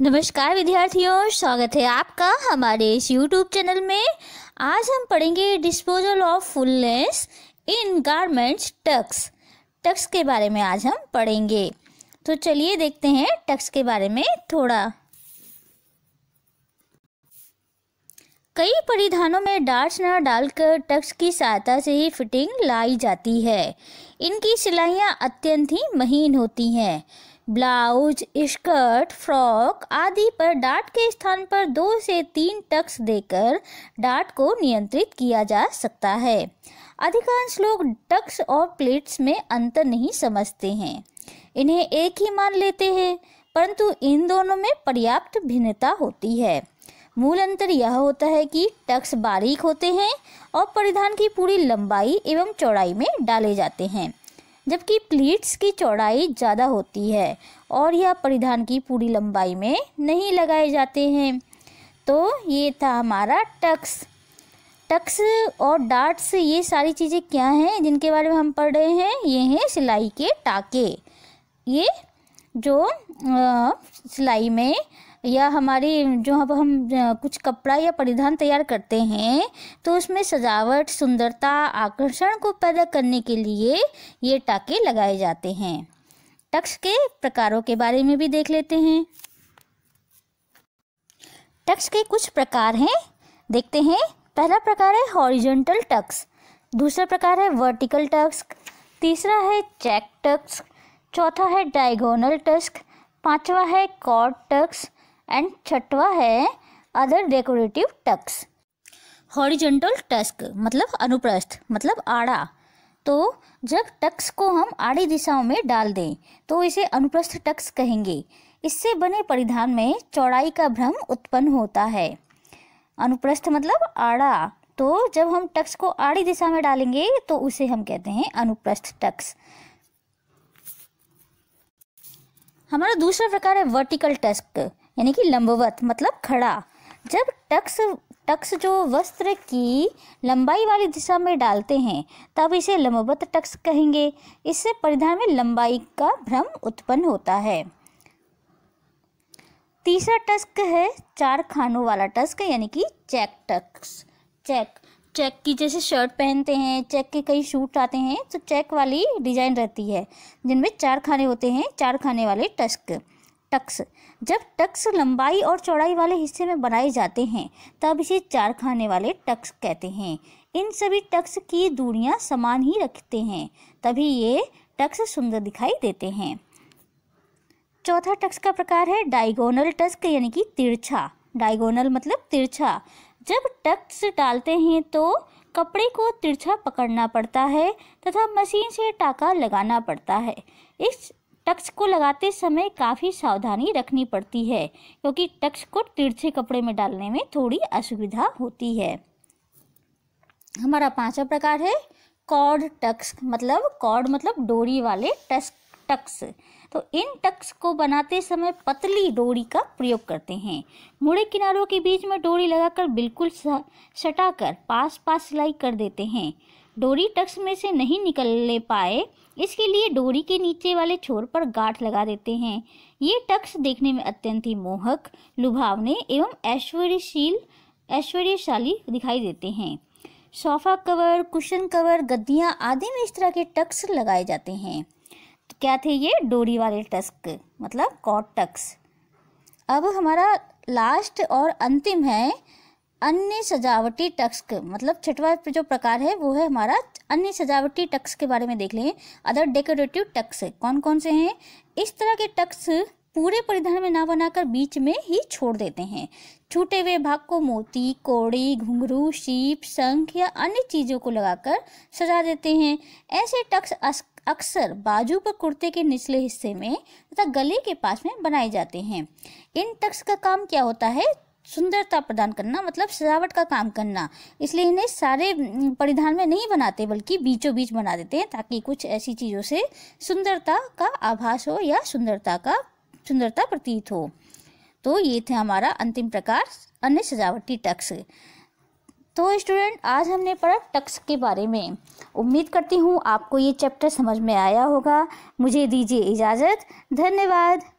नमस्कार विद्यार्थियों स्वागत है आपका हमारे इस यूट्यूब चैनल में आज हम पढ़ेंगे disposal of fullness in garments tucks tucks के बारे में आज हम पढ़ेंगे तो चलिए देखते हैं टक्स के बारे में थोड़ा कई परिधानों में डार्ट्स न डालकर टक्स की सहायता से ही फिटिंग लाई जाती है इनकी सिलाइयाँ अत्यंत ही महीन होती हैं ब्लाउज स्कर्ट फ्रॉक आदि पर डाट के स्थान पर दो से तीन टक्स देकर डाट को नियंत्रित किया जा सकता है अधिकांश लोग टक्स और प्लेट्स में अंतर नहीं समझते हैं इन्हें एक ही मान लेते हैं परंतु इन दोनों में पर्याप्त भिन्नता होती है मूल अंतर यह होता है कि टक्स बारीक होते हैं और परिधान की पूरी लंबाई एवं चौड़ाई में डाले जाते हैं जबकि प्लीट्स की चौड़ाई ज़्यादा होती है और यह परिधान की पूरी लंबाई में नहीं लगाए जाते हैं तो ये था हमारा टक्स टक्स और डार्ट्स ये सारी चीज़ें क्या हैं जिनके बारे में हम पढ़ रहे हैं ये हैं सिलाई के टाके ये जो सिलाई में या हमारी जो अब हम कुछ कपड़ा या परिधान तैयार करते हैं तो उसमें सजावट सुंदरता आकर्षण को पैदा करने के लिए ये टाके लगाए जाते हैं टक्स के प्रकारों के बारे में भी देख लेते हैं टक्स के कुछ प्रकार हैं देखते हैं पहला प्रकार है हॉरिजेंटल टक्स दूसरा प्रकार है वर्टिकल टक्स तीसरा है चेक टक्स चौथा है डायगोनल टक्स पांचवा है कॉर्ड टक्स एंड छठवा है अदर डेकोरेटिव टक्स हॉरिजेंटल टस्क मतलब अनुप्रस्थ मतलब आड़ा तो जब टक्स को हम आड़ी दिशाओं में डाल दें तो इसे अनुप्रस्थ टक्स कहेंगे इससे बने परिधान में चौड़ाई का भ्रम उत्पन्न होता है अनुप्रस्थ मतलब आड़ा तो जब हम टक्स को आड़ी दिशा में डालेंगे तो उसे हम कहते हैं अनुप्रस्थ टक्स हमारा दूसरा प्रकार है वर्टिकल टस्क यानी कि लंबवत मतलब खड़ा जब टक्स टक्स जो वस्त्र की लंबाई वाली दिशा में डालते हैं तब इसे लंबवत टक्स कहेंगे इससे परिधान में लंबाई का भ्रम उत्पन्न होता है तीसरा टस्क है चार खानों वाला टस्क यानी कि चेक टक्स चेक चेक की जैसे शर्ट पहनते हैं चेक के कई सूट आते हैं तो चेक वाली डिजाइन रहती है जिनमें चार खाने होते हैं चार खाने वाले टस्क टक्स जब टक्स लंबाई और चौड़ाई वाले हिस्से में बनाए जाते हैं तब इसे चार खाने वाले टक्स कहते हैं इन सभी टक्स की दूरियां समान ही रखते हैं तभी ये टक्स सुंदर दिखाई देते हैं चौथा टक्स का प्रकार है डायगोनल टक्स यानी कि तिरछा डायगोनल मतलब तिरछा जब टक्स डालते हैं तो कपड़े को तिरछा पकड़ना पड़ता है तथा मशीन से टाका लगाना पड़ता है इस टक्स को लगाते समय काफ़ी सावधानी रखनी पड़ती है क्योंकि टक्स को तिरछे कपड़े में डालने में थोड़ी असुविधा होती है हमारा पांचवा प्रकार है कॉर्ड टक्स मतलब कॉर्ड मतलब डोरी वाले टस्क टक्स तो इन टक्स को बनाते समय पतली डोरी का प्रयोग करते हैं मुड़े किनारों के बीच में डोरी लगाकर बिल्कुल सटाकर पास पास सिलाई कर देते हैं डोरी टक्स में से नहीं निकलने पाए इसके लिए डोरी के नीचे वाले छोर पर गांठ लगा देते हैं ये टक्स देखने में अत्यंत ही मोहक लुभावने एवं ऐश्वर्यशील ऐश्वर्यशाली दिखाई देते हैं सोफ़ा कवर कुशन कवर गद्दियाँ आदि में इस तरह के टक्स लगाए जाते हैं क्या थे ये डोरी वाले टस्क मतलब कॉट टक्स अब हमारा लास्ट और अंतिम है अन्य सजावटी टस्क मतलब छठवा जो प्रकार है वो है हमारा अन्य सजावटी टक्स के बारे में देख लें अदर डेकोरेटिव टक्स कौन कौन से हैं इस तरह के टक्स पूरे परिधान में ना बनाकर बीच में ही छोड़ देते हैं छूटे हुए भाग को मोती कोड़ी घुंघरू शीप शंख या अन्य चीज़ों को लगाकर सजा देते हैं ऐसे टक्स अक्सर बाजू पर कुर्ते के निचले हिस्से में तथा गले के पास में बनाए जाते हैं इन टक्स का काम क्या होता है सुंदरता प्रदान करना मतलब सजावट का काम करना इसलिए इन्हें सारे परिधान में नहीं बनाते बल्कि बीचों बीच बना देते हैं ताकि कुछ ऐसी चीज़ों से सुंदरता का आभास हो या सुंदरता का सुंदरता प्रतीत हो तो ये थे हमारा अंतिम प्रकार अन्य सजावटी टक्स तो स्टूडेंट आज हमने पढ़ा टक्स के बारे में उम्मीद करती हूँ आपको ये चैप्टर समझ में आया होगा मुझे दीजिए इजाज़त धन्यवाद